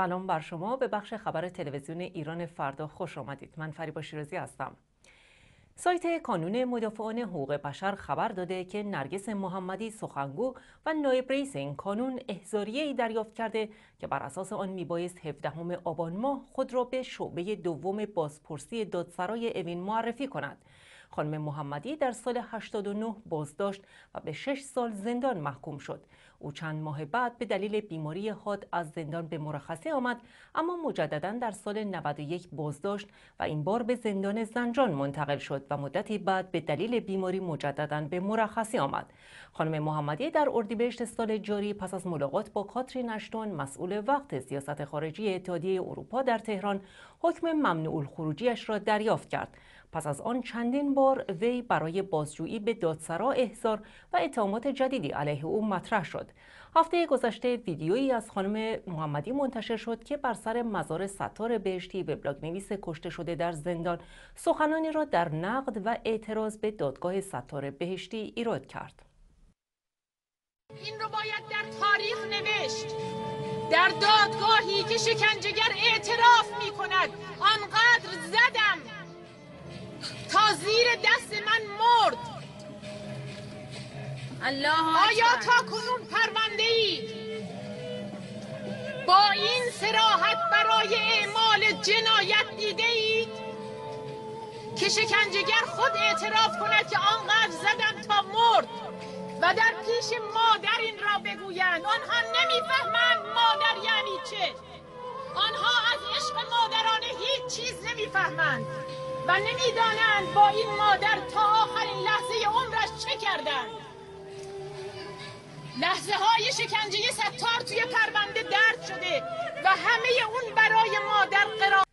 سلام بر شما به بخش خبر تلویزیون ایران فردا خوش آمدید من فریبا شیرازی هستم سایت کانون مدافعان حقوق بشر خبر داده که نرگس محمدی سخنگو و نایب رئیس این کانون ای دریافت کرده که بر اساس آن میبایست 17 آبان ماه خود را به شعبه دوم بازپرسی دادسرای اوین معرفی کند خانم محمدی در سال 89 بازداشت و به 6 سال زندان محکوم شد او چند ماه بعد به دلیل بیماری خود از زندان به مرخصی آمد اما مجددا در سال 91 بازداشت و این بار به زندان زنجان منتقل شد و مدتی بعد به دلیل بیماری مجددا به مرخصی آمد خانم محمدی در اردیبهشت سال جاری پس از ملاقات با کاترین اشتون مسئول وقت سیاست خارجی اتحادیه اروپا در تهران حکم ممنوع خروجیش را دریافت کرد پس از آن چندین بار وی برای بازجویی به دادسرا احضار و اتهامات جدیدی علیه او مطرح شد هفته گذشته ویدیویی از خانم محمدی منتشر شد که بر سر مزار ستار بهشتی وبلاگ نویس کشته شده در زندان سخنانی را در نقد و اعتراض به دادگاه ستار بهشتی ایراد کرد این رو باید در تاریخ نوشت در دادگاهی که شکنجهگر اعتراف می کند آنقدر زدم تا زیر دست من مرد الله آیا تا کنون پرونده ای با این سراحت برای اعمال جنایت دیده اید که شکنجگر خود اعتراف کند که آنقدر زدم تا مرد و در پیش مادر این را بگویند آنها نمیفهمند مادر یعنی چه آنها از عشق مادرانه هیچ چیز نمیفهمند و نمیدانند با این مادر تا آخرین لحظه عمرش چه کردند لحظه های شکنجه ستار توی پرونده درد شده و همه اون برای مادر قرار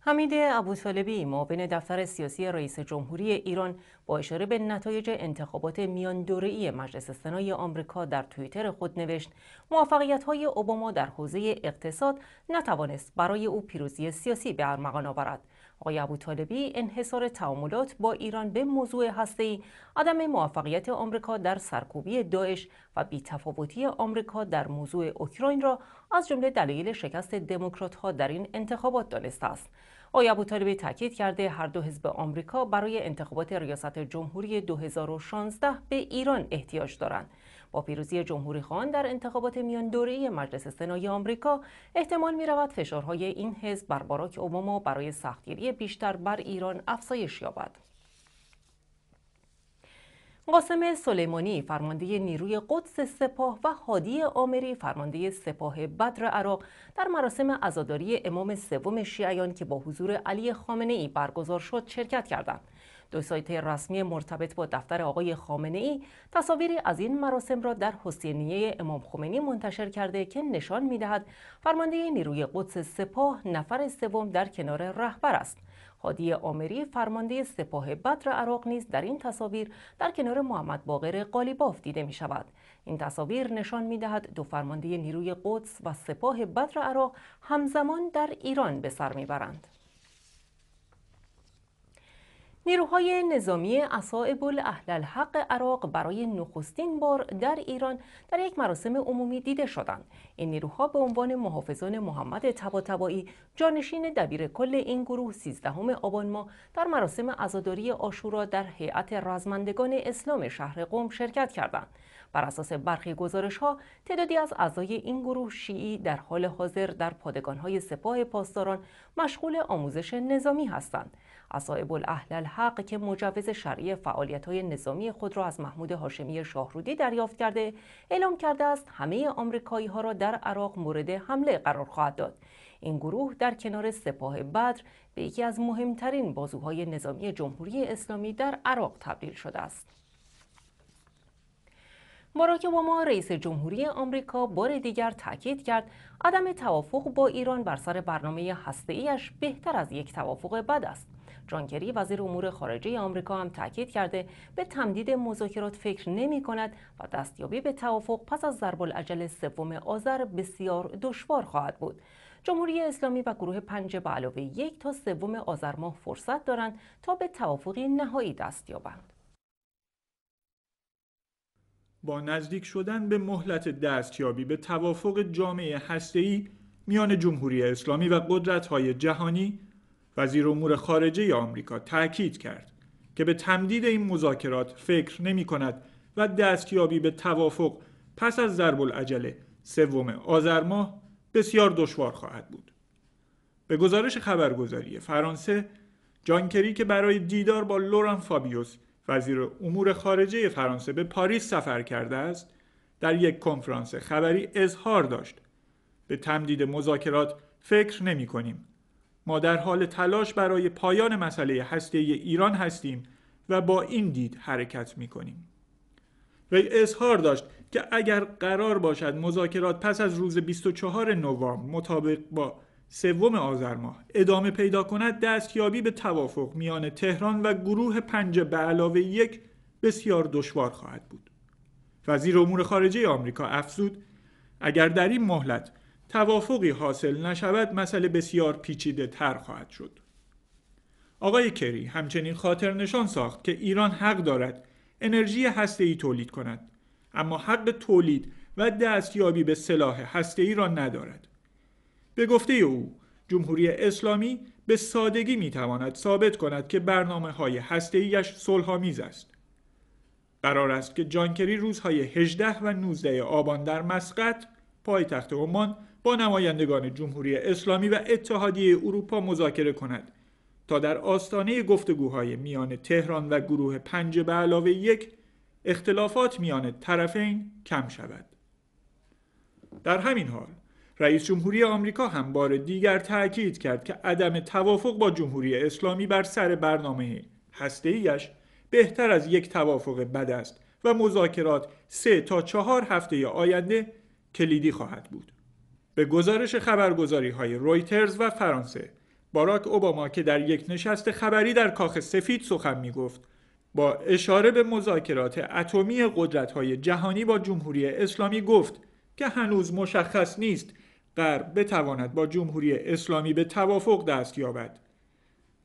حمید ابوطالبی معاون دفتر سیاسی رئیس جمهوری ایران با اشاره به نتایج انتخابات میان میاندوری مجلس سنای آمریکا در توییتر خود نوشت موفقیت‌های اوباما در حوزه اقتصاد نتوانست برای او پیروزی سیاسی به ارمغان آورد آقای طالبی انحصار تعاملات با ایران به موضوع ای عدم موفقیت آمریکا در سرکوبی داعش و بیتفاوتی آمریکا در موضوع اوکراین را از جمله دلایل شکست ها در این انتخابات دانسته است آقای طالبی تاکید کرده هر دو حزب آمریکا برای انتخابات ریاست جمهوری 2016 به ایران احتیاج دارند با پیروزی جمهوری خان در انتخابات میان دوره مجلس سنای آمریکا احتمال می رود فشارهای این حزب بر باراک اوباما برای سختگیری بیشتر بر ایران افزایش یابد. قاسم سلیمانی فرمانده نیروی قدس سپاه و هادی آمری فرمانده سپاه بدر عراق در مراسم عزاداری امام سوم شیعیان که با حضور علی خامنه ای برگزار شد شرکت کردند. دو سایت رسمی مرتبط با دفتر آقای خامنه ای تصاویری از این مراسم را در حسینیه امام خمینی منتشر کرده که نشان میدهد فرمانده نیروی قدس سپاه نفر سوم در کنار رهبر است حادی آمری فرمانده سپاه بدر عراق نیز در این تصاویر در کنار محمد باقر قالیباف دیده می شود. این تصاویر نشان می دهد دو فرمانده نیروی قدس و سپاه بدر عراق همزمان در ایران به سر می برند. نیروهای نظامی اهل الحق عراق برای نخستین بار در ایران در یک مراسم عمومی دیده شدند این نیروها به عنوان محافظان محمد تباتبایی جانشین دبیر کل این گروه 13 آبان ماه در مراسم عزاداری آشورا در هیئت رزمندگان اسلام شهر قم شرکت کردند بر اساس برخی گزارش ها تعدادی از اعضای این گروه شیعی در حال حاضر در پادگان های سپاه پاسداران مشغول آموزش نظامی هستند اصائب الاهل الحق که مجوز شرعی فعالیت های نظامی خود را از محمود هاشمی شاهرودی دریافت کرده اعلام کرده است همه آمریکایی ها را در عراق مورد حمله قرار خواهد داد این گروه در کنار سپاه بدر به یکی از مهمترین بازوهای نظامی جمهوری اسلامی در عراق تبدیل شده است باراک اوباما رئیس جمهوری آمریکا بار دیگر تاکید کرد عدم توافق با ایران بر سر برنامه ایش بهتر از یک توافق بد است جان وزیر امور خارجه آمریکا هم تاکید کرده به تمدید مذاکرات فکر نمی کند و دستیابی به توافق پس از ضرب العجل سوم آذر بسیار دشوار خواهد بود جمهوری اسلامی و گروه پنج به علاوه یک تا سوم آذر ماه فرصت دارند تا به توافقی نهایی دست یابند با نزدیک شدن به مهلت دستیابی به توافق جامعه هسته‌ای میان جمهوری اسلامی و قدرت‌های جهانی وزیر امور خارجه آمریکا تاکید کرد که به تمدید این مذاکرات فکر نمی کند و دستیابی به توافق پس از ضرب العجله سوم آذر ماه بسیار دشوار خواهد بود. به گزارش خبرگزاری فرانسه جانکری که برای دیدار با لوران فابیوس وزیر امور خارجه فرانسه به پاریس سفر کرده است در یک کنفرانس خبری اظهار داشت به تمدید مذاکرات فکر نمی کنیم ما در حال تلاش برای پایان مسئله هسته ایران هستیم و با این دید حرکت می کنیم. وی اظهار داشت که اگر قرار باشد مذاکرات پس از روز 24 نوامبر مطابق با سوم آذر ماه ادامه پیدا کند دستیابی به توافق میان تهران و گروه پنج به علاوه یک بسیار دشوار خواهد بود وزیر امور خارجه آمریکا افزود اگر در این مهلت توافقی حاصل نشود مسئله بسیار پیچیده تر خواهد شد آقای کری همچنین خاطر نشان ساخت که ایران حق دارد انرژی هسته ای تولید کند اما حق تولید و دستیابی به سلاح هسته ای را ندارد به گفته او جمهوری اسلامی به سادگی می تواند ثابت کند که برنامه های هسته ایش صلحآمیز است قرار است که جانکری روزهای 18 و 19 آبان در مسقط پایتخت عمان با نمایندگان جمهوری اسلامی و اتحادیه اروپا مذاکره کند تا در آستانه گفتگوهای میان تهران و گروه پنج به علاوه یک اختلافات میان طرفین کم شود در همین حال رئیس جمهوری آمریکا هم بار دیگر تاکید کرد که عدم توافق با جمهوری اسلامی بر سر برنامه هسته‌ایش بهتر از یک توافق بد است و مذاکرات سه تا چهار هفته آینده کلیدی خواهد بود. به گزارش خبرگزاری های رویترز و فرانسه باراک اوباما که در یک نشست خبری در کاخ سفید سخن می گفت با اشاره به مذاکرات اتمی قدرت های جهانی با جمهوری اسلامی گفت که هنوز مشخص نیست غرب بتواند با جمهوری اسلامی به توافق دست یابد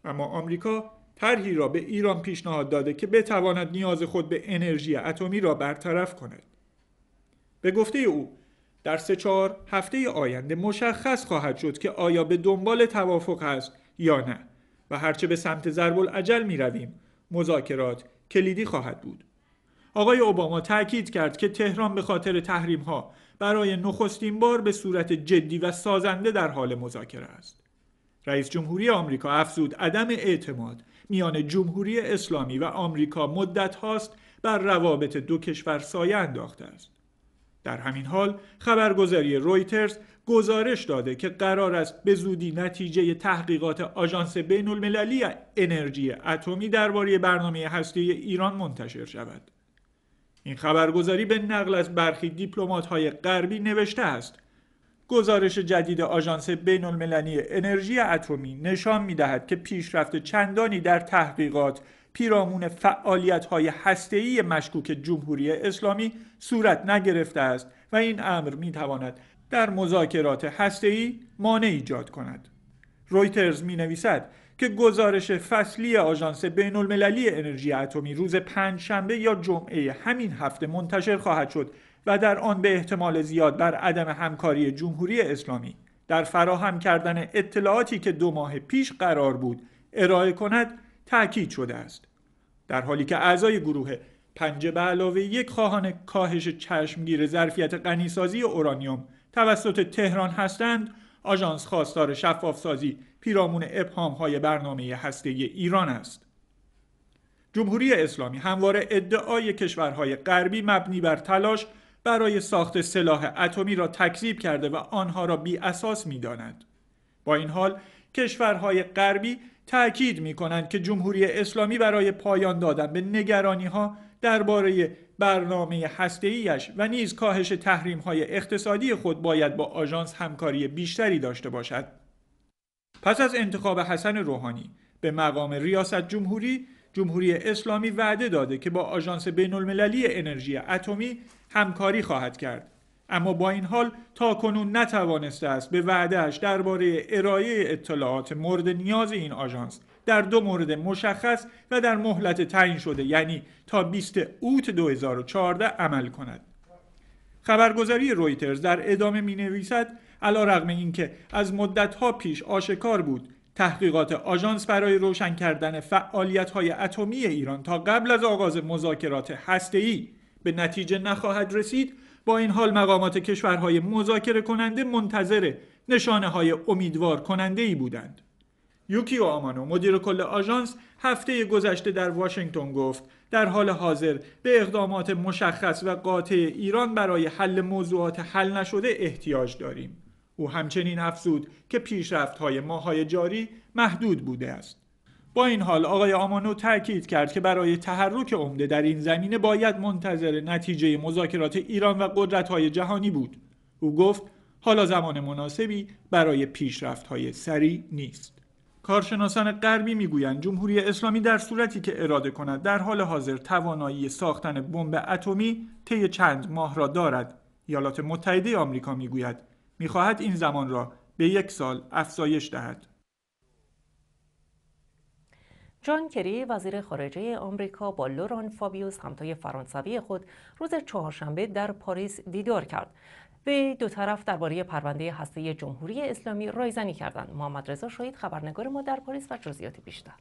اما آمریکا طرحی را به ایران پیشنهاد داده که بتواند نیاز خود به انرژی اتمی را برطرف کند به گفته او در سه چهار هفته آینده مشخص خواهد شد که آیا به دنبال توافق است یا نه و هرچه به سمت ضرب العجل می رویم مذاکرات کلیدی خواهد بود آقای اوباما تاکید کرد که تهران به خاطر تحریم ها برای نخستین بار به صورت جدی و سازنده در حال مذاکره است رئیس جمهوری آمریکا افزود عدم اعتماد میان جمهوری اسلامی و آمریکا مدت هاست بر روابط دو کشور سایه انداخته است در همین حال خبرگزاری رویترز گزارش داده که قرار است به زودی نتیجه تحقیقات آژانس بین المللی انرژی اتمی درباره برنامه هسته ایران منتشر شود. این خبرگزاری به نقل از برخی های غربی نوشته است گزارش جدید آژانس بین المللی انرژی اتمی نشان می دهد که پیشرفت چندانی در تحقیقات پیرامون فعالیت های هسته‌ای مشکوک جمهوری اسلامی صورت نگرفته است و این امر می تواند در مذاکرات هسته‌ای مانع ایجاد کند. رویترز می نویسد که گزارش فصلی آژانس بین المللی انرژی اتمی روز پنج شنبه یا جمعه همین هفته منتشر خواهد شد و در آن به احتمال زیاد بر عدم همکاری جمهوری اسلامی در فراهم کردن اطلاعاتی که دو ماه پیش قرار بود ارائه کند تاکید شده است در حالی که اعضای گروه پنج به علاوه یک خواهان کاهش چشمگیر ظرفیت غنیسازی اورانیوم توسط تهران هستند آژانس خواستار شفافسازی پیرامون ابهام های برنامه هسته ایران است جمهوری اسلامی همواره ادعای کشورهای غربی مبنی بر تلاش برای ساخت سلاح اتمی را تکذیب کرده و آنها را بی اساس می با این حال کشورهای غربی تأکید می کنند که جمهوری اسلامی برای پایان دادن به نگرانی ها درباره برنامه هسته‌ایش و نیز کاهش تحریم های اقتصادی خود باید با آژانس همکاری بیشتری داشته باشد. پس از انتخاب حسن روحانی به مقام ریاست جمهوری جمهوری اسلامی وعده داده که با آژانس المللی انرژی اتمی همکاری خواهد کرد اما با این حال تا کنون نتوانسته است به وعدهش درباره ارائه اطلاعات مورد نیاز این آژانس در دو مورد مشخص و در مهلت تعیین شده یعنی تا 20 اوت 2014 عمل کند خبرگزاری رویترز در ادامه می نویسد علا رغم اینکه از مدتها پیش آشکار بود تحقیقات آژانس برای روشن کردن فعالیت های اتمی ایران تا قبل از آغاز مذاکرات هسته‌ای به نتیجه نخواهد رسید با این حال مقامات کشورهای مذاکره کننده منتظر نشانه های امیدوار کننده ای بودند. یوکیو آمانو مدیر کل آژانس هفته گذشته در واشنگتن گفت در حال حاضر به اقدامات مشخص و قاطع ایران برای حل موضوعات حل نشده احتیاج داریم. او همچنین افزود که پیشرفت های ماهای جاری محدود بوده است. با این حال آقای آمانو تاکید کرد که برای تحرک عمده در این زمینه باید منتظر نتیجه مذاکرات ایران و قدرت‌های جهانی بود او گفت حالا زمان مناسبی برای پیشرفت‌های سریع نیست کارشناسان غربی میگویند جمهوری اسلامی در صورتی که اراده کند در حال حاضر توانایی ساختن بمب اتمی طی چند ماه را دارد ایالات متحده آمریکا میگوید میخواهد این زمان را به یک سال افزایش دهد جان کری وزیر خارجه آمریکا با لوران فابیوس همتای فرانسوی خود روز چهارشنبه در پاریس دیدار کرد به دو طرف درباره پرونده هسته جمهوری اسلامی رایزنی کردند محمد رضا شهید خبرنگار ما در پاریس و جزئیات بیشتر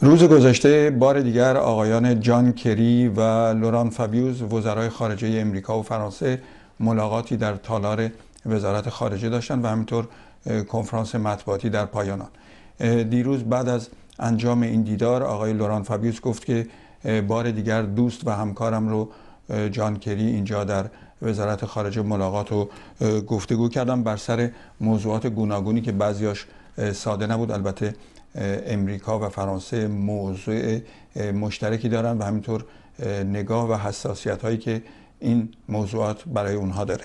روز گذشته بار دیگر آقایان جان کری و لوران فابیوس وزرای خارجه امریکا و فرانسه ملاقاتی در تالار وزارت خارجه داشتند و همینطور کنفرانس مطبوعاتی در پایان دیروز بعد از انجام این دیدار آقای لوران فابیوس گفت که بار دیگر دوست و همکارم رو جان کری اینجا در وزارت خارجه ملاقات و گفتگو کردم بر سر موضوعات گوناگونی که بعضیاش ساده نبود البته امریکا و فرانسه موضوع مشترکی دارن و همینطور نگاه و حساسیت هایی که این موضوعات برای اونها داره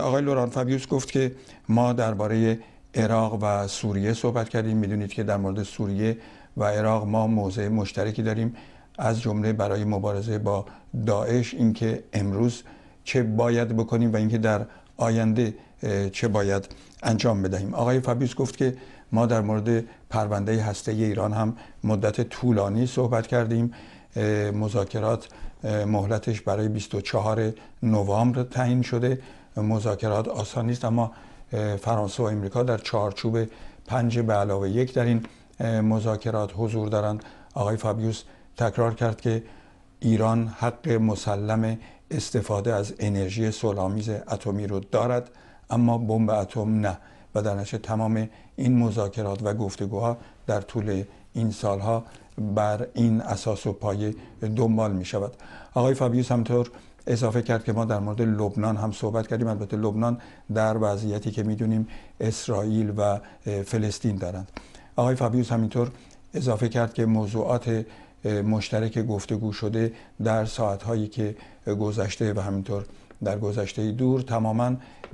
آقای لوران فابیوس گفت که ما درباره عراق و سوریه صحبت کردیم میدونید که در مورد سوریه و عراق ما موضع مشترکی داریم از جمله برای مبارزه با داعش اینکه امروز چه باید بکنیم و اینکه در آینده چه باید انجام بدهیم آقای فابیوس گفت که ما در مورد پرونده هسته ایران هم مدت طولانی صحبت کردیم مذاکرات مهلتش برای 24 نوامبر تعیین شده مذاکرات آسان نیست اما فرانسه و امریکا در چارچوب پنج به علاوه یک در این مذاکرات حضور دارند آقای فابیوس تکرار کرد که ایران حق مسلم استفاده از انرژی سولامیز اتمی رو دارد اما بمب اتم نه و در تمام این مذاکرات و گفتگوها در طول این سالها بر این اساس و پایه دنبال می شود آقای فابیوس همطور اضافه کرد که ما در مورد لبنان هم صحبت کردیم البته لبنان در وضعیتی که دونیم اسرائیل و فلسطین دارند آقای فابیوس همینطور اضافه کرد که موضوعات مشترک گفتگو شده در ساعتهایی که گذشته و همینطور در گذشته دور تماما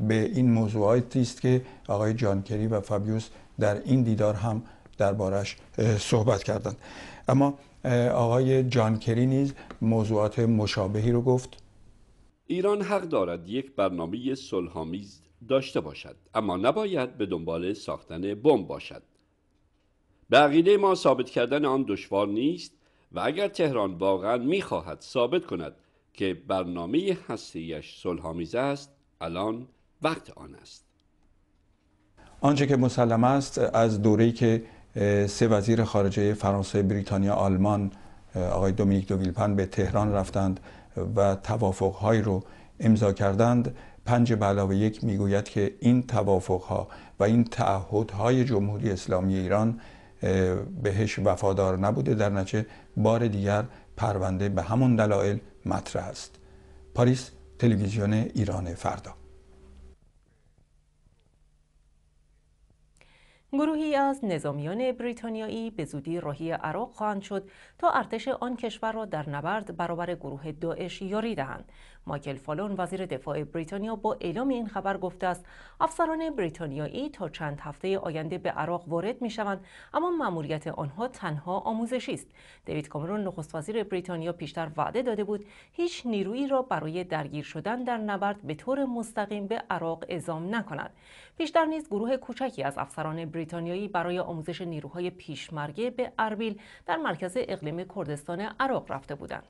به این موضوعاتی است که آقای جانکری و فابیوس در این دیدار هم دربارش صحبت کردند اما آقای جان کری نیز موضوعات مشابهی رو گفت ایران حق دارد یک برنامه صلحآمیز داشته باشد اما نباید به دنبال ساختن بمب باشد به عقیده ما ثابت کردن آن دشوار نیست و اگر تهران واقعا میخواهد ثابت کند که برنامه هستیش صلحآمیز است الان وقت آن است آنچه که مسلم است از دوره‌ای که سه وزیر خارجه فرانسه، بریتانیا، آلمان آقای دومینیک ویلپن به تهران رفتند و توافقهایی رو امضا کردند پنج به علاوه یک میگوید که این توافقها و این تعهدهای جمهوری اسلامی ایران بهش وفادار نبوده در نتیجه بار دیگر پرونده به همون دلایل مطرح است پاریس تلویزیون ایران فردا گروهی از نظامیان بریتانیایی به زودی راهی عراق خواهند شد تا ارتش آن کشور را در نبرد برابر گروه داعش یاری دهند مایکل فالون وزیر دفاع بریتانیا با اعلام این خبر گفته است افسران بریتانیایی تا چند هفته آینده به عراق وارد می شوند اما مأموریت آنها تنها آموزشی است دیوید کامرون نخست وزیر بریتانیا پیشتر وعده داده بود هیچ نیرویی را برای درگیر شدن در نبرد به طور مستقیم به عراق اعزام نکند پیشتر نیز گروه کوچکی از افسران بریتانیایی برای آموزش نیروهای پیشمرگه به اربیل در مرکز اقلیم کردستان عراق رفته بودند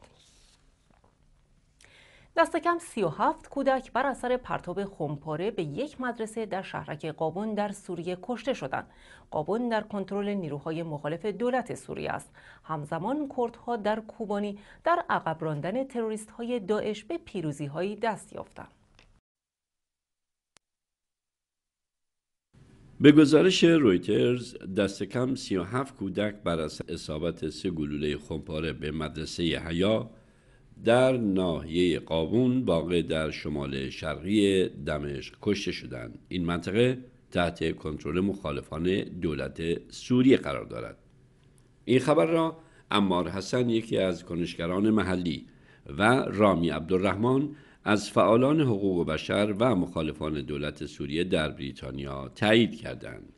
دست کم 37 کودک بر اثر پرتاب خمپاره به یک مدرسه در شهرک قابون در سوریه کشته شدند. قابون در کنترل نیروهای مخالف دولت سوریه است. همزمان کردها در کوبانی در عقب راندن تروریست های داعش به پیروزی هایی دست یافتند. به گزارش رویترز دست کم 37 کودک بر اثر اصابت سه گلوله خمپاره به مدرسه حیا در ناحیه قابون واقع در شمال شرقی دمشق کشته شدند این منطقه تحت کنترل مخالفان دولت سوریه قرار دارد این خبر را امار حسن یکی از کنشگران محلی و رامی عبدالرحمن از فعالان حقوق بشر و مخالفان دولت سوریه در بریتانیا تایید کردند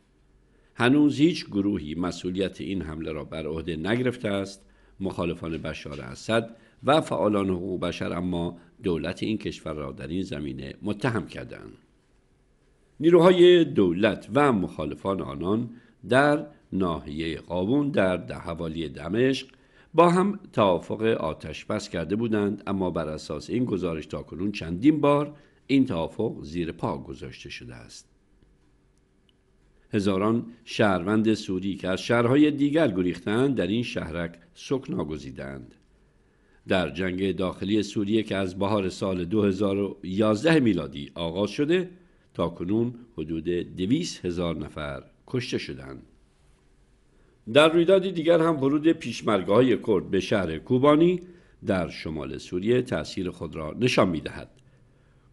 هنوز هیچ گروهی مسئولیت این حمله را بر عهده نگرفته است مخالفان بشار اسد و فعالان حقوق بشر اما دولت این کشور را در این زمینه متهم کردند. نیروهای دولت و مخالفان آنان در ناحیه قابون در ده حوالی دمشق با هم توافق آتش بس کرده بودند اما بر اساس این گزارش تاکنون چندین بار این توافق زیر پا گذاشته شده است هزاران شهروند سوری که از شهرهای دیگر گریختند در این شهرک سکنا گزیدند در جنگ داخلی سوریه که از بهار سال 2011 میلادی آغاز شده تا کنون حدود 200 هزار نفر کشته شدند. در رویدادی دیگر هم ورود های کرد به شهر کوبانی در شمال سوریه تأثیر خود را نشان می دهد.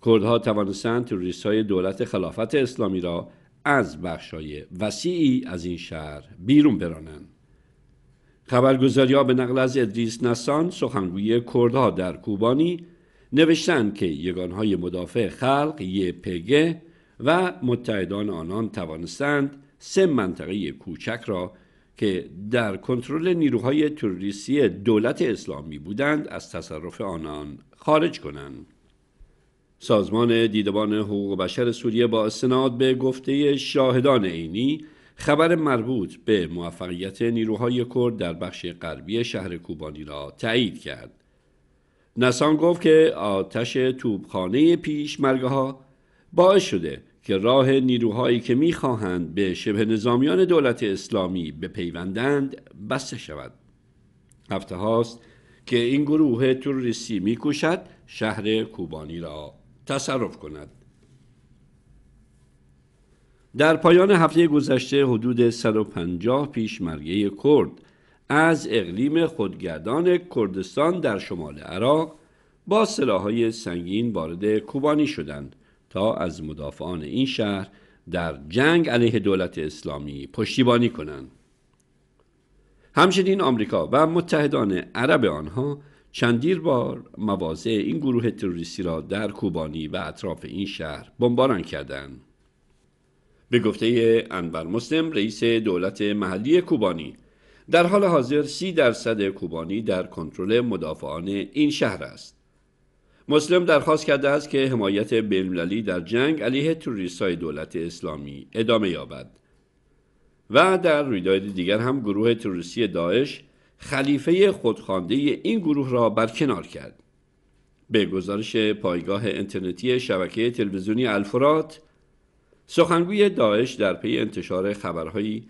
کردها توانستند تروریست های دولت خلافت اسلامی را از بخشای وسیعی از این شهر بیرون برانند. ها به نقل از ادریس نسان سخنگوی کردها در کوبانی نوشتند که یگانهای مدافع خلق پگه و متحدان آنان توانستند سه منطقه کوچک را که در کنترل نیروهای تروریستی دولت اسلامی بودند از تصرف آنان خارج کنند سازمان دیدبان حقوق بشر سوریه با استناد به گفته شاهدان عینی خبر مربوط به موفقیت نیروهای کرد در بخش غربی شهر کوبانی را تایید کرد. نسان گفت که آتش توبخانه پیش مرگها باعث شده که راه نیروهایی که میخواهند به شبه نظامیان دولت اسلامی بپیوندند بسته شود. هفته هاست که این گروه توریستی میکوشد شهر کوبانی را تصرف کند. در پایان هفته گذشته حدود 150 پیشمرگه کرد از اقلیم خودگردان کردستان در شمال عراق با سلاحهای سنگین وارد کوبانی شدند تا از مدافعان این شهر در جنگ علیه دولت اسلامی پشتیبانی کنند همچنین آمریکا و متحدان عرب آنها چندیر بار مواضع این گروه تروریستی را در کوبانی و اطراف این شهر بمباران کردند به گفته انور مسلم رئیس دولت محلی کوبانی در حال حاضر سی درصد کوبانی در کنترل مدافعان این شهر است مسلم درخواست کرده است که حمایت بینالمللی در جنگ علیه های دولت اسلامی ادامه یابد و در رویداد دیگر هم گروه تروریستی داعش خلیفه خودخوانده این گروه را برکنار کرد به گزارش پایگاه اینترنتی شبکه تلویزیونی الفرات سخنگوی داعش در پی انتشار خبرهایی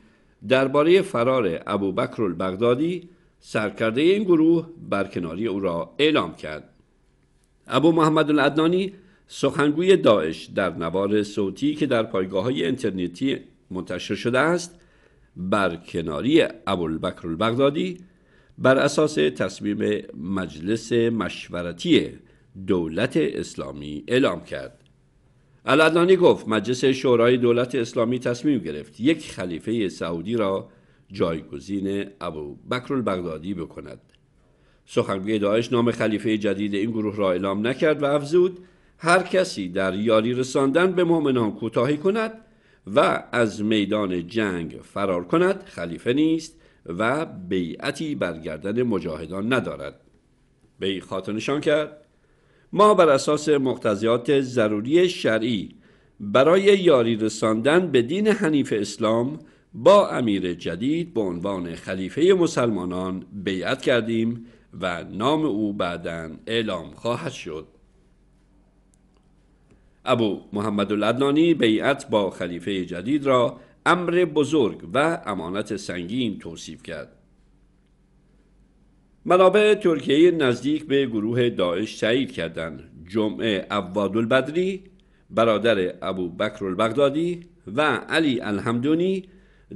درباره فرار ابوبکر البغدادی سرکرده این گروه برکناری او را اعلام کرد ابو محمد العدنانی سخنگوی داعش در نوار صوتی که در پایگاه های اینترنتی منتشر شده است برکناری بکر البغدادی بر اساس تصمیم مجلس مشورتی دولت اسلامی اعلام کرد العدنانی گفت مجلس شورای دولت اسلامی تصمیم گرفت یک خلیفه سعودی را جایگزین ابو بکر البغدادی بکند سخنگوی داعش نام خلیفه جدید این گروه را اعلام نکرد و افزود هر کسی در یاری رساندن به مؤمنان کوتاهی کند و از میدان جنگ فرار کند خلیفه نیست و بیعتی برگردن مجاهدان ندارد به خاطر نشان کرد ما بر اساس مقتضیات ضروری شرعی برای یاری رساندن به دین حنیف اسلام با امیر جدید به عنوان خلیفه مسلمانان بیعت کردیم و نام او بعدا اعلام خواهد شد ابو محمد الادنانی بیعت با خلیفه جدید را امر بزرگ و امانت سنگین توصیف کرد منابع ترکیه نزدیک به گروه داعش تایید کردند جمعه عواد البدری برادر ابو بکر البغدادی و علی الحمدونی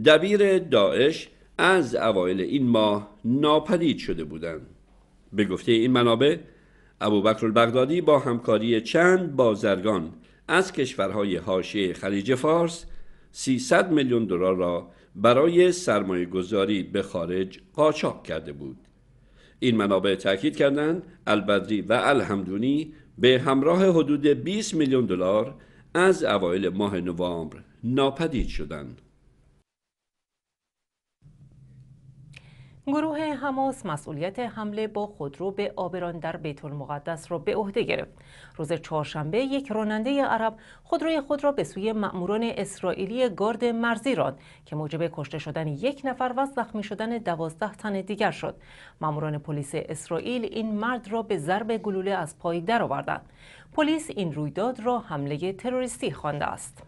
دبیر داعش از اوایل این ماه ناپدید شده بودند به گفته این منابع ابو بکر البغدادی با همکاری چند بازرگان از کشورهای حاشیه خلیج فارس 300 میلیون دلار را برای سرمایه گذاری به خارج قاچاق کرده بود این منابع تاکید کردند البدری و الحمدونی به همراه حدود 20 میلیون دلار از اوایل ماه نوامبر ناپدید شدند گروه حماس مسئولیت حمله با خودرو به آبران در بیت المقدس را به عهده گرفت. روز چهارشنبه یک راننده عرب خودروی خود را به سوی مأموران اسرائیلی گارد مرزی راند که موجب کشته شدن یک نفر و زخمی شدن دوازده تن دیگر شد. مأموران پلیس اسرائیل این مرد را به ضرب گلوله از پای درآوردند. پلیس این رویداد را حمله تروریستی خوانده است.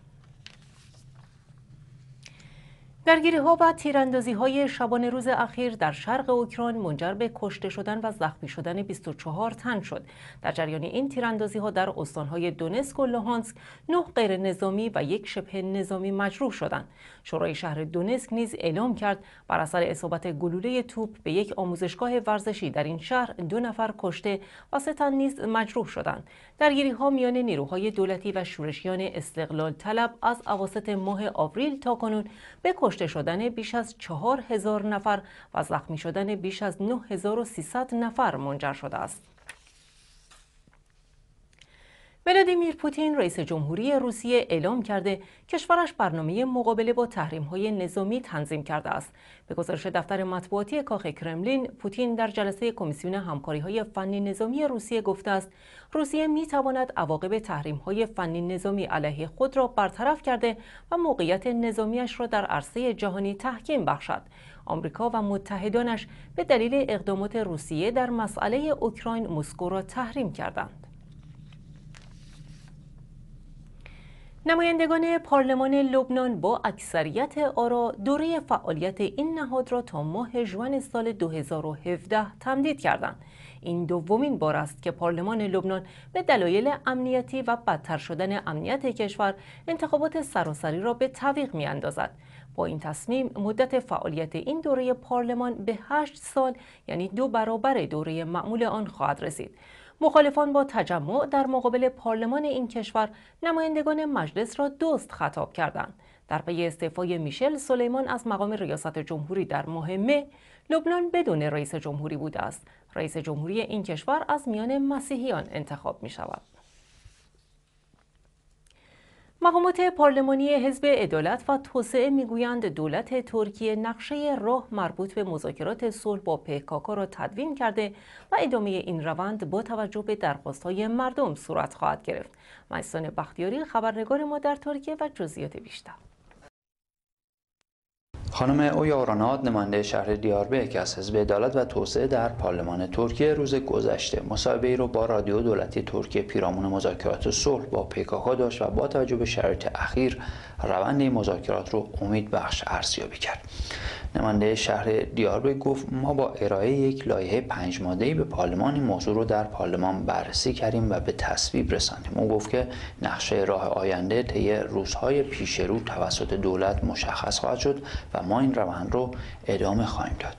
درگیری ها و تیراندازی های شبانه روز اخیر در شرق اوکراین منجر به کشته شدن و زخمی شدن 24 تن شد. در جریان این تیراندازی ها در استان های دونسک و لوهانسک نه غیر نظامی و یک شبه نظامی مجروح شدند. شورای شهر دونسک نیز اعلام کرد بر اثر اصابت گلوله توپ به یک آموزشگاه ورزشی در این شهر دو نفر کشته و سه تن نیز مجروح شدند. درگیری ها میان نیروهای دولتی و شورشیان استقلال طلب از اواسط ماه آوریل تا کنون به کشته شدن بیش از 4000 نفر و زخمی شدن بیش از 9300 نفر منجر شده است. ولادیمیر پوتین رئیس جمهوری روسیه اعلام کرده کشورش برنامه مقابله با های نظامی تنظیم کرده است. به گزارش دفتر مطبوعاتی کاخ کرملین، پوتین در جلسه کمیسیون های فنی نظامی روسیه گفته است روسیه می‌تواند عواقب های فنی نظامی علیه خود را برطرف کرده و موقعیت نظامیش را در عرصه جهانی تحکیم بخشد. آمریکا و متحدانش به دلیل اقدامات روسیه در مسئله اوکراین مسکو را تحریم کردند. نمایندگان پارلمان لبنان با اکثریت آرا دوره فعالیت این نهاد را تا ماه جوان سال 2017 تمدید کردند. این دومین بار است که پارلمان لبنان به دلایل امنیتی و بدتر شدن امنیت کشور انتخابات سراسری را به تعویق اندازد. با این تصمیم مدت فعالیت این دوره پارلمان به 8 سال یعنی دو برابر دوره معمول آن خواهد رسید. مخالفان با تجمع در مقابل پارلمان این کشور نمایندگان مجلس را دوست خطاب کردند. در پی استعفای میشل سلیمان از مقام ریاست جمهوری در مهمه لبنان بدون رئیس جمهوری بوده است رئیس جمهوری این کشور از میان مسیحیان انتخاب می شود مقامات پارلمانی حزب عدالت و توسعه میگویند دولت ترکیه نقشه راه مربوط به مذاکرات صلح با پکاکا را تدوین کرده و ادامه این روند با توجه به درخواستهای مردم صورت خواهد گرفت. مجسان بختیاری خبرنگار ما در ترکیه و جزئیات بیشتر خانم یاراناد، نماینده شهر دیاربه که از حزب عدالت و توسعه در پارلمان ترکیه روز گذشته مصاحبه ای رو با رادیو دولتی ترکیه پیرامون مذاکرات صلح با پیکاکا داشت و با توجه به شرایط اخیر روند این مذاکرات رو امید بخش ارزیابی کرد نماینده شهر دیاروی گفت ما با ارائه یک لایحه پنج ای به پارلمان این موضوع رو در پارلمان بررسی کردیم و به تصویب رساندیم او گفت که نقشه راه آینده طی روزهای پیش رو توسط دولت مشخص خواهد شد و ما این روند رو ادامه خواهیم داد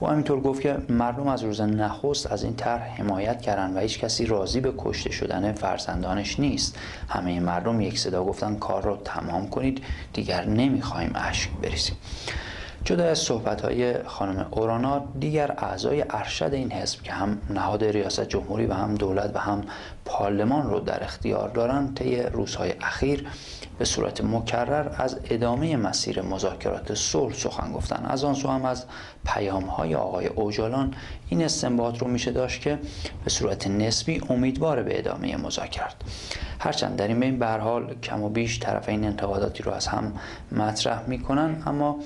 او همینطور گفت که مردم از روز نخست از این طرح حمایت کردن و هیچ کسی راضی به کشته شدن فرزندانش نیست همه مردم یک صدا گفتن کار را تمام کنید دیگر نمیخواهیم اشک بریزیم جدا از صحبت های خانم اورانا دیگر اعضای ارشد این حزب که هم نهاد ریاست جمهوری و هم دولت و هم پارلمان رو در اختیار دارند طی روزهای اخیر به صورت مکرر از ادامه مسیر مذاکرات صلح سخن گفتن از آن سو هم از پیام های آقای اوجالان این استنباط رو میشه داشت که به صورت نسبی امیدوار به ادامه مذاکرات هرچند در این بین به حال کم و بیش طرفین انتقاداتی رو از هم مطرح میکنن اما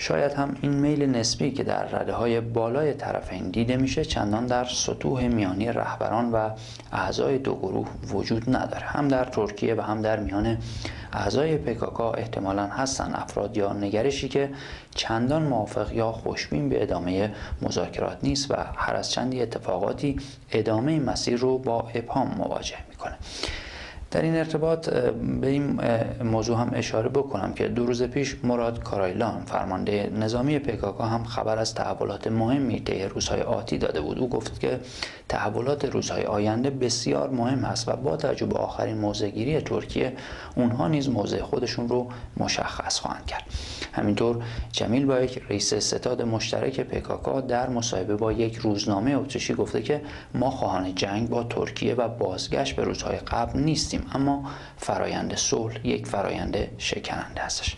شاید هم این میل نسبی که در رده های بالای طرفین دیده میشه چندان در سطوح میانی رهبران و اعضای دو گروه وجود نداره هم در ترکیه و هم در میان اعضای پکاکا احتمالا هستن افراد یا نگرشی که چندان موافق یا خوشبین به ادامه مذاکرات نیست و هر از چندی اتفاقاتی ادامه مسیر رو با ابهام مواجه میکنه در این ارتباط به این موضوع هم اشاره بکنم که دو روز پیش مراد کارایلان فرمانده نظامی پکاکا هم خبر از تحولات مهمی طی روزهای آتی داده بود او گفت که تحولات روزهای آینده بسیار مهم هست و با توجه به آخرین موضعگیری ترکیه اونها نیز موضع خودشون رو مشخص خواهند کرد همینطور جمیل بایک رئیس ستاد مشترک پکاکا در مصاحبه با یک روزنامه اتریشی گفته که ما خواهان جنگ با ترکیه و بازگشت به روزهای قبل نیستیم اما فرایند صلح یک فرایند شکننده هستش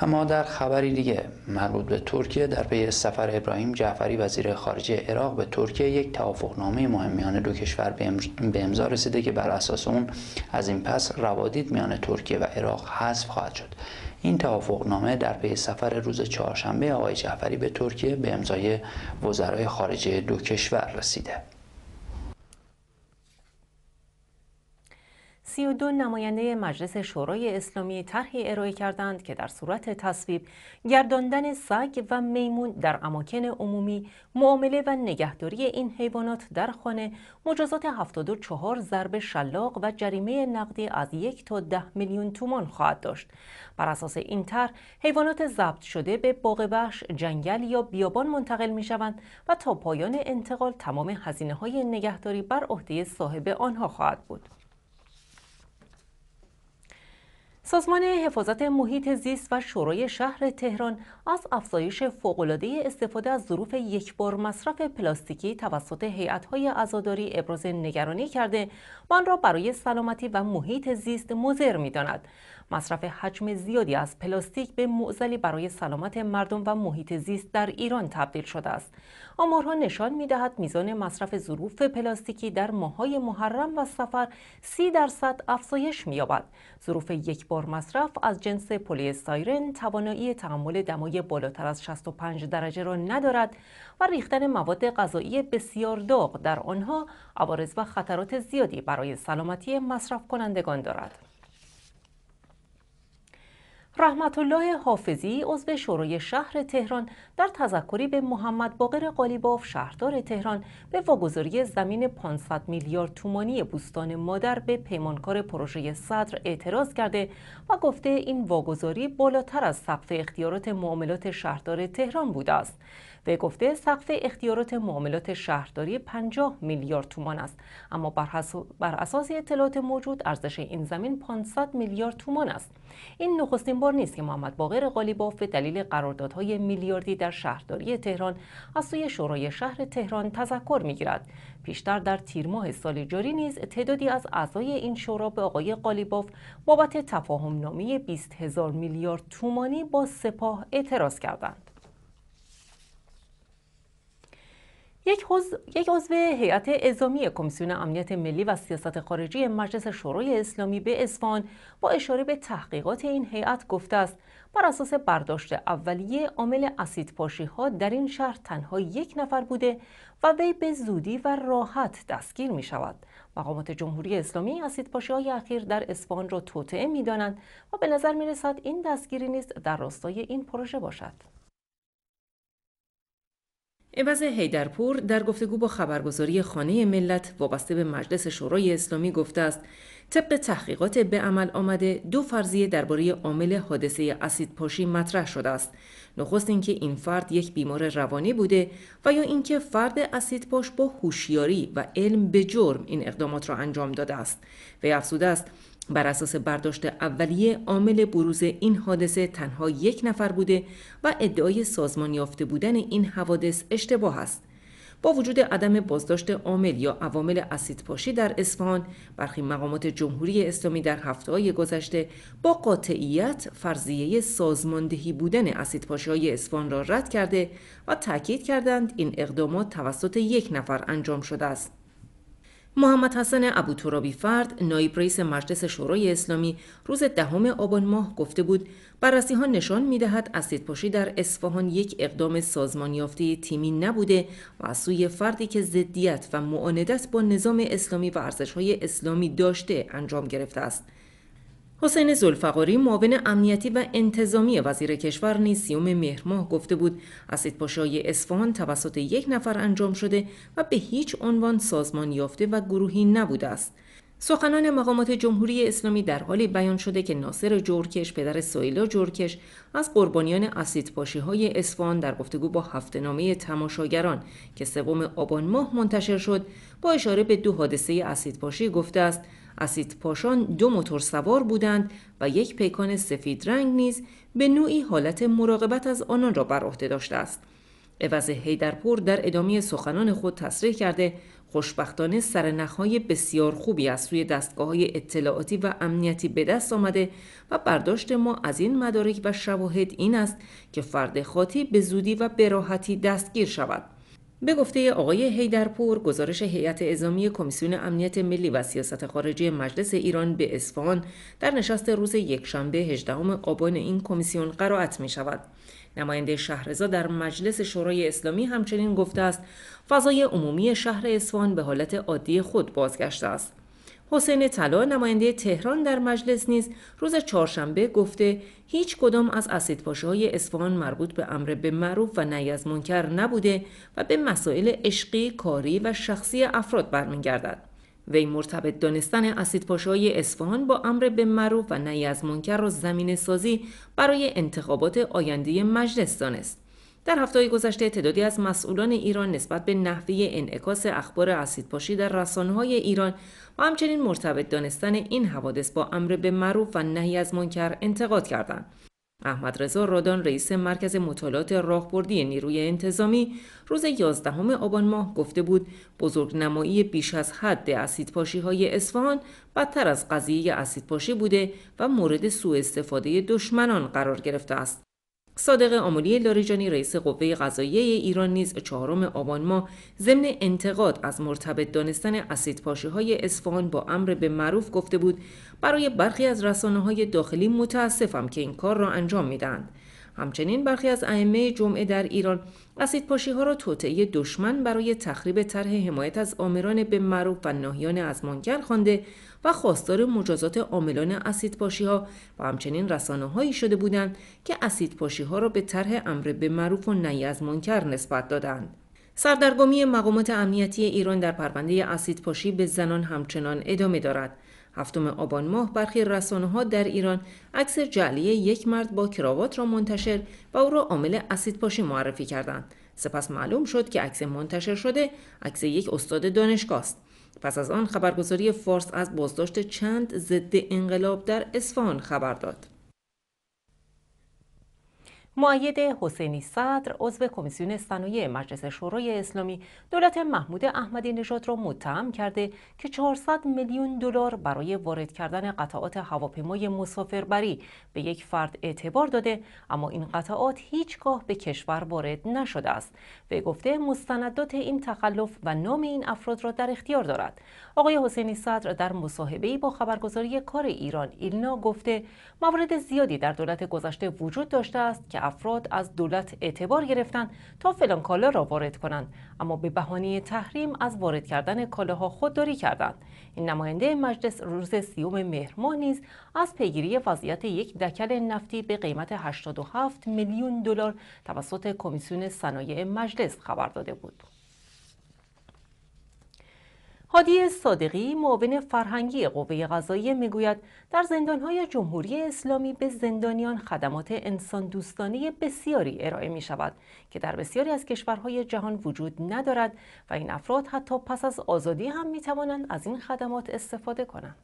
اما در خبری دیگه مربوط به ترکیه در پی سفر ابراهیم جعفری وزیر خارجه عراق به ترکیه یک توافقنامه مهم میان دو کشور به امضا رسیده که بر اساس اون از این پس روادید میان ترکیه و عراق حذف خواهد شد این توافقنامه در پی سفر روز چهارشنبه آقای جعفری به ترکیه به امضای وزرای خارجه دو کشور رسیده 32 نماینده مجلس شورای اسلامی طرحی ارائه کردند که در صورت تصویب گرداندن سگ و میمون در اماکن عمومی معامله و نگهداری این حیوانات در خانه مجازات 74 ضرب شلاق و جریمه نقدی از یک تا ده میلیون تومان خواهد داشت بر اساس این طرح حیوانات ضبط شده به باغ وحش جنگل یا بیابان منتقل می شوند و تا پایان انتقال تمام هزینه های نگهداری بر عهده صاحب آنها خواهد بود سازمان حفاظت محیط زیست و شورای شهر تهران از افزایش فوق‌العاده استفاده از ظروف یکبار مصرف پلاستیکی توسط هیئت‌های عزاداری ابراز نگرانی کرده و آن را برای سلامتی و محیط زیست مضر می‌داند. مصرف حجم زیادی از پلاستیک به معضلی برای سلامت مردم و محیط زیست در ایران تبدیل شده است آمارها نشان دهد میزان مصرف ظروف پلاستیکی در ماهای محرم و سفر 30 درصد افزایش یابد. ظروف یک بار مصرف از جنس پلی استایرن توانایی تحمل دمای بالاتر از 65 درجه را ندارد و ریختن مواد غذایی بسیار داغ در آنها عوارض و خطرات زیادی برای سلامتی مصرف کنندگان دارد. رحمت الله حافظی عضو شورای شهر تهران در تذکری به محمد باقر قالیباف شهردار تهران به واگذاری زمین 500 میلیارد تومانی بوستان مادر به پیمانکار پروژه صدر اعتراض کرده و گفته این واگذاری بالاتر از سقف اختیارات معاملات شهردار تهران بوده است و گفته سقف اختیارات معاملات شهرداری 50 میلیارد تومان است اما بر, بر اساس اطلاعات موجود ارزش این زمین 500 میلیارد تومان است این نخستین بار نیست که محمد باقر قالیباف به دلیل قراردادهای میلیاردی در شهرداری تهران از سوی شورای شهر تهران تذکر میگیرد پیشتر در تیر ماه سال جاری نیز تعدادی از اعضای این شورا به آقای قالیباف بابت تفاهم نامی 20 هزار میلیارد تومانی با سپاه اعتراض کردند یک, عضو هیئت اعزامی کمیسیون امنیت ملی و سیاست خارجی مجلس شورای اسلامی به اصفهان با اشاره به تحقیقات این هیئت گفته است بر اساس برداشت اولیه عامل پاشی ها در این شهر تنها یک نفر بوده و وی به زودی و راحت دستگیر می شود مقامات جمهوری اسلامی پاشی های اخیر در اسفان را توطعه می دانند و به نظر می رسد این دستگیری نیست در راستای این پروژه باشد عوض هیدرپور در گفتگو با خبرگزاری خانه ملت وابسته به مجلس شورای اسلامی گفته است طبق تحقیقات به عمل آمده دو فرضیه درباره عامل حادثه اسیدپاشی مطرح شده است نخست اینکه این فرد یک بیمار روانی بوده و یا اینکه فرد اسیدپاش با هوشیاری و علم به جرم این اقدامات را انجام داده است و افزوده است بر اساس برداشت اولیه عامل بروز این حادثه تنها یک نفر بوده و ادعای سازمان یافته بودن این حوادث اشتباه است با وجود عدم بازداشت عامل یا عوامل اسیدپاشی در اصفهان برخی مقامات جمهوری اسلامی در هفته های گذشته با قاطعیت فرضیه سازماندهی بودن اسیدپاشی های اصفهان را رد کرده و تاکید کردند این اقدامات توسط یک نفر انجام شده است محمد حسن ابو ترابی فرد نایب رئیس مجلس شورای اسلامی روز دهم آبان ماه گفته بود بررسی ها نشان می دهد پاشی در اصفهان یک اقدام سازمان تیمی نبوده و از سوی فردی که ضدیت و معاندت با نظام اسلامی و ارزش های اسلامی داشته انجام گرفته است حسین زلفقاری معاون امنیتی و انتظامی وزیر کشور نیز سیوم مهرماه گفته بود پاشای اصفهان توسط یک نفر انجام شده و به هیچ عنوان سازمان یافته و گروهی نبوده است سخنان مقامات جمهوری اسلامی در حالی بیان شده که ناصر جورکش پدر سویلا جورکش از قربانیان پاشی های اصفهان در گفتگو با نامه تماشاگران که سوم آبان ماه منتشر شد با اشاره به دو حادثه اسیدپاشی گفته است اسید پاشان دو موتور سوار بودند و یک پیکان سفید رنگ نیز به نوعی حالت مراقبت از آنان را بر عهده داشته است. عوض هیدرپور در ادامه سخنان خود تصریح کرده خوشبختانه سرنخهای بسیار خوبی از سوی دستگاه های اطلاعاتی و امنیتی به دست آمده و برداشت ما از این مدارک و شواهد این است که فرد خاطی به زودی و براحتی دستگیر شود. به گفته آقای هیدرپور گزارش هیئت اعزامی کمیسیون امنیت ملی و سیاست خارجی مجلس ایران به اصفهان در نشست روز یکشنبه 18 آبان این کمیسیون قرائت می شود. نماینده شهرزا در مجلس شورای اسلامی همچنین گفته است فضای عمومی شهر اصفهان به حالت عادی خود بازگشته است. حسین طلا نماینده تهران در مجلس نیز روز چهارشنبه گفته هیچ کدام از اسیدپاشه های اصفهان مربوط به امر به معروف و نهی از منکر نبوده و به مسائل عشقی، کاری و شخصی افراد برمیگردد. وی مرتبط دانستن های اصفهان با امر به معروف و نهی از منکر را زمین سازی برای انتخابات آینده مجلس دانست. در هفته گذشته تعدادی از مسئولان ایران نسبت به نحوه انعکاس اخبار اسیدپاشی در رسانه‌های ایران و همچنین مرتبط دانستن این حوادث با امر به معروف و نهی از منکر انتقاد کردند. احمد رضا رادان رئیس مرکز مطالعات راهبردی نیروی انتظامی روز 11 آبان ماه گفته بود بزرگنمایی بیش از حد پاشی های اصفهان بدتر از قضیه اسیدپاشی بوده و مورد سوء استفاده دشمنان قرار گرفته است صادق آملی لاریجانی رئیس قوه قضاییه ایران نیز چهارم آبان ما ضمن انتقاد از مرتبط دانستن پاشی های اصفهان با امر به معروف گفته بود برای برخی از رسانه های داخلی متاسفم که این کار را انجام میدهند همچنین برخی از ائمه جمعه در ایران اسید پاشی ها را توطعه دشمن برای تخریب طرح حمایت از آمران به معروف و ناهیان منکر خوانده و خواستار مجازات عاملان اسید پاشی ها و همچنین رسانه هایی شده بودند که اسید پاشی ها را به طرح امر به معروف و نهی از منکر نسبت دادند. سردرگمی مقامات امنیتی ایران در پرونده پاشی به زنان همچنان ادامه دارد هفتم آبان ماه برخی رسانه ها در ایران عکس جعلی یک مرد با کراوات را منتشر و او را عامل پاشی معرفی کردند. سپس معلوم شد که عکس منتشر شده عکس یک استاد دانشگاه است. پس از آن خبرگزاری فارس از بازداشت چند ضد انقلاب در اصفهان خبر داد. معید حسینی صدر عضو کمیسیون صنایع مجلس شورای اسلامی دولت محمود احمدی نژاد را متهم کرده که 400 میلیون دلار برای وارد کردن قطعات هواپیمای مسافربری به یک فرد اعتبار داده اما این قطعات هیچگاه به کشور وارد نشده است به گفته مستندات این تخلف و نام این افراد را در اختیار دارد آقای حسینی صدر در مصاحبه‌ای با خبرگزاری کار ایران ایلنا گفته موارد زیادی در دولت گذشته وجود داشته است که افراد از دولت اعتبار گرفتند تا فلان کالا را وارد کنند اما به بهانه تحریم از وارد کردن کالاها خودداری کردند این نماینده مجلس روز سیوم مهر ماه نیز از پیگیری وضعیت یک دکل نفتی به قیمت 87 میلیون دلار توسط کمیسیون صنایع مجلس خبر داده بود هادی صادقی معاون فرهنگی قوه قضاییه میگوید در زندانهای جمهوری اسلامی به زندانیان خدمات انسان دوستانه بسیاری ارائه می شود که در بسیاری از کشورهای جهان وجود ندارد و این افراد حتی پس از آزادی هم می توانند از این خدمات استفاده کنند.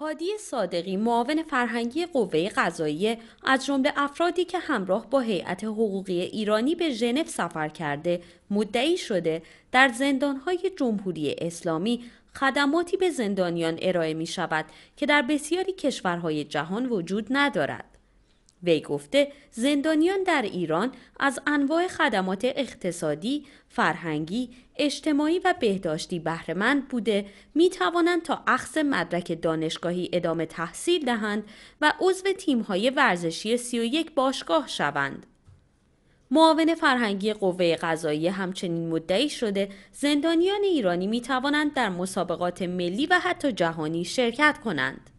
هادی صادقی معاون فرهنگی قوه قضاییه از جمله افرادی که همراه با هیئت حقوقی ایرانی به ژنو سفر کرده مدعی شده در زندانهای جمهوری اسلامی خدماتی به زندانیان ارائه می شود که در بسیاری کشورهای جهان وجود ندارد. وی گفته زندانیان در ایران از انواع خدمات اقتصادی، فرهنگی، اجتماعی و بهداشتی بهرهمند بوده می توانند تا اخذ مدرک دانشگاهی ادامه تحصیل دهند و عضو تیمهای ورزشی 31 باشگاه شوند. معاون فرهنگی قوه قضایی همچنین مدعی شده زندانیان ایرانی می توانند در مسابقات ملی و حتی جهانی شرکت کنند.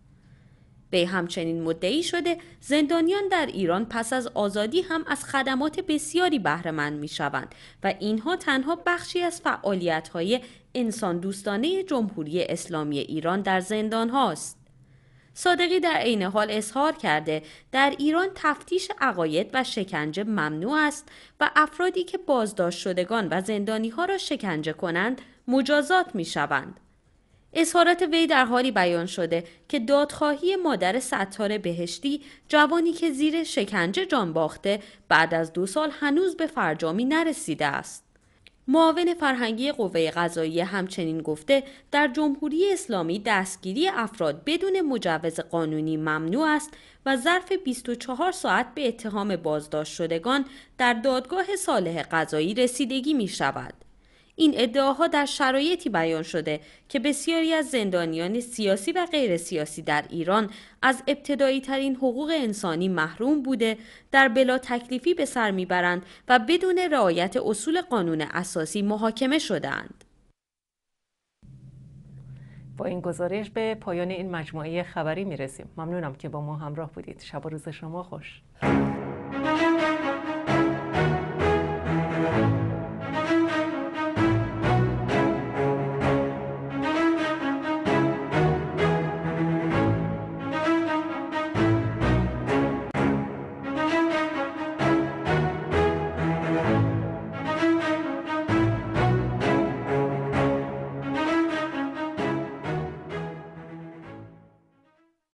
به همچنین مدعی شده زندانیان در ایران پس از آزادی هم از خدمات بسیاری بهرهمند می شوند و اینها تنها بخشی از فعالیت های انسان دوستانه جمهوری اسلامی ایران در زندان هاست. صادقی در عین حال اظهار کرده در ایران تفتیش عقاید و شکنجه ممنوع است و افرادی که بازداشت شدگان و زندانی ها را شکنجه کنند مجازات می شوند. اظهارات وی در حالی بیان شده که دادخواهی مادر ستار بهشتی جوانی که زیر شکنجه جان باخته بعد از دو سال هنوز به فرجامی نرسیده است. معاون فرهنگی قوه قضاییه همچنین گفته در جمهوری اسلامی دستگیری افراد بدون مجوز قانونی ممنوع است و ظرف 24 ساعت به اتهام بازداشت شدگان در دادگاه صالح قضایی رسیدگی می شود. این ادعاها در شرایطی بیان شده که بسیاری از زندانیان سیاسی و غیر سیاسی در ایران از ابتدایی ترین حقوق انسانی محروم بوده در بلا تکلیفی به سر میبرند و بدون رعایت اصول قانون اساسی محاکمه شدند. با این گزارش به پایان این مجموعه خبری رسیم ممنونم که با ما همراه بودید شب و روز شما خوش